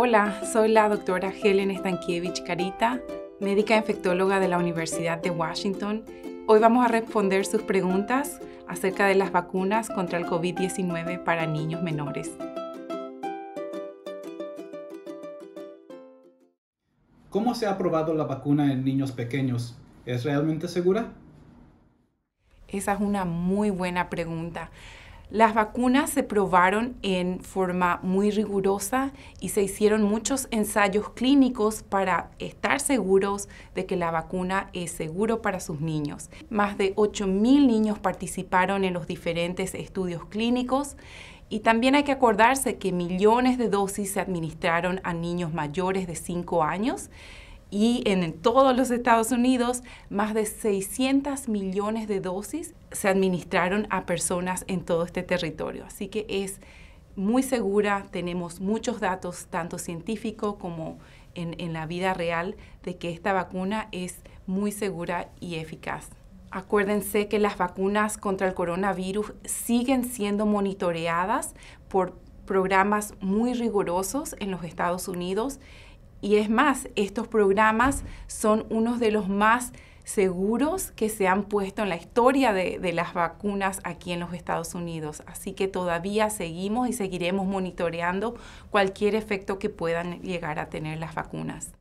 Hola, soy la doctora Helen Stankiewicz Carita, médica infectóloga de la Universidad de Washington. Hoy vamos a responder sus preguntas acerca de las vacunas contra el COVID-19 para niños menores. ¿Cómo se ha probado la vacuna en niños pequeños? ¿Es realmente segura? Esa es una muy buena pregunta. Las vacunas se probaron en forma muy rigurosa y se hicieron muchos ensayos clínicos para estar seguros de que la vacuna es seguro para sus niños. Más de 8.000 niños participaron en los diferentes estudios clínicos y también hay que acordarse que millones de dosis se administraron a niños mayores de 5 años y en todos los Estados Unidos más de 600 millones de dosis se administraron a personas en todo este territorio. Así que es muy segura, tenemos muchos datos, tanto científicos como en, en la vida real, de que esta vacuna es muy segura y eficaz. Acuérdense que las vacunas contra el coronavirus siguen siendo monitoreadas por programas muy rigurosos en los Estados Unidos y es más, estos programas son unos de los más seguros que se han puesto en la historia de, de, las vacunas aquí en los Estados Unidos. Así que todavía seguimos y seguiremos monitoreando cualquier efecto que puedan llegar a tener las vacunas.